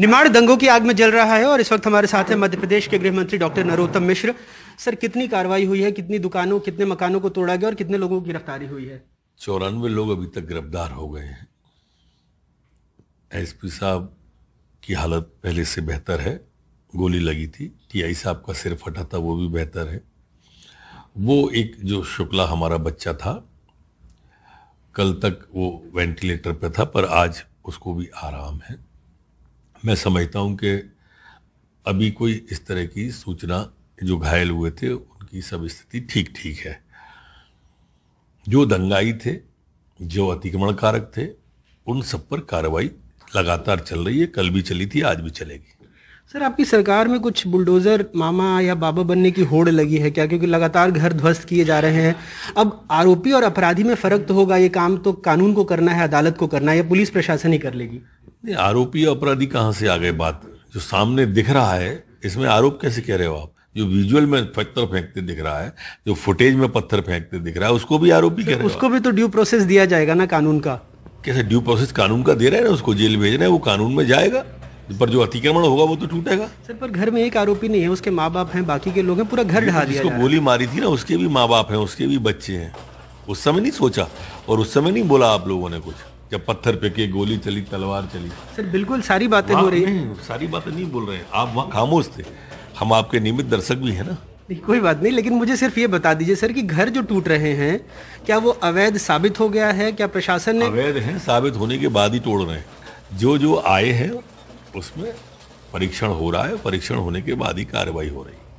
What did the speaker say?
निमाड़ दंगों की आग में जल रहा है और इस वक्त हमारे साथ है मध्य प्रदेश के गृह मंत्री डॉक्टर नरोत्तम मिश्र सर कितनी कार्रवाई हुई है कितनी दुकानों कितने मकानों को तोड़ा गया और कितने लोगों की गिरफ्तारी हुई है चौरानवे लोग अभी तक गिरफ्तार हो गए हैं एसपी साहब की हालत पहले से बेहतर है गोली लगी थी टीआई साहब का सिर फटा था वो भी बेहतर है वो एक जो शुक्ला हमारा बच्चा था कल तक वो वेंटिलेटर पे था पर आज उसको भी आराम है मैं समझता हूँ कि अभी कोई इस तरह की सूचना जो घायल हुए थे उनकी सब स्थिति ठीक ठीक है जो दंगाई थे जो अतिक्रमण कारक थे उन सब पर कार्रवाई लगातार चल रही है कल भी चली थी आज भी चलेगी सर आपकी सरकार में कुछ बुलडोजर मामा या बाबा बनने की होड़ लगी है क्या क्योंकि लगातार घर ध्वस्त किए जा रहे हैं अब आरोपी और अपराधी में फर्क तो होगा ये काम तो कानून को करना है अदालत को करना है या पुलिस प्रशासन ही कर लेगी नहीं आरोपी अपराधी कहाँ से आ गए बात जो सामने दिख रहा है इसमें आरोप कैसे कह रहे हो आप जो विजुअल में पत्थर फेंकते दिख रहा है जो फुटेज में पत्थर फेंकते दिख रहा है उसको भी आरोपी कह रहे उसको भी तो ड्यू प्रोसेस दिया जाएगा ना कानून का कैसे ड्यू प्रोसेस कानून का दे रहे हैं ना उसको जेल भेज रहे हैं वो कानून में जाएगा पर जो अतिक्रमण होगा वो तो टूटेगा सर पर घर में एक आरोपी नहीं है उसके माँ बाप हैं बाकी के लोग हैं पूरा घर ढा दिया गोली मारी थी ना उसके भी माँ बाप हैं उसके भी बच्चे हैं उस समय नहीं सोचा और उस समय नहीं बोला आप लोगों ने कुछ या पत्थर फेंके गोली चली तलवार चली सर बिल्कुल सारी बातें हो रही हैं सारी बातें नहीं बोल रहे हैं आप वहाँ खामोश थे हम आपके नियमित दर्शक भी हैं ना नहीं कोई बात नहीं लेकिन मुझे सिर्फ ये बता दीजिए सर कि घर जो टूट रहे हैं क्या वो अवैध साबित हो गया है क्या प्रशासन ने अवैध है साबित होने के बाद ही तोड़ रहे हैं जो जो आए हैं उसमें परीक्षण हो रहा है परीक्षण होने के बाद ही कार्रवाई हो रही है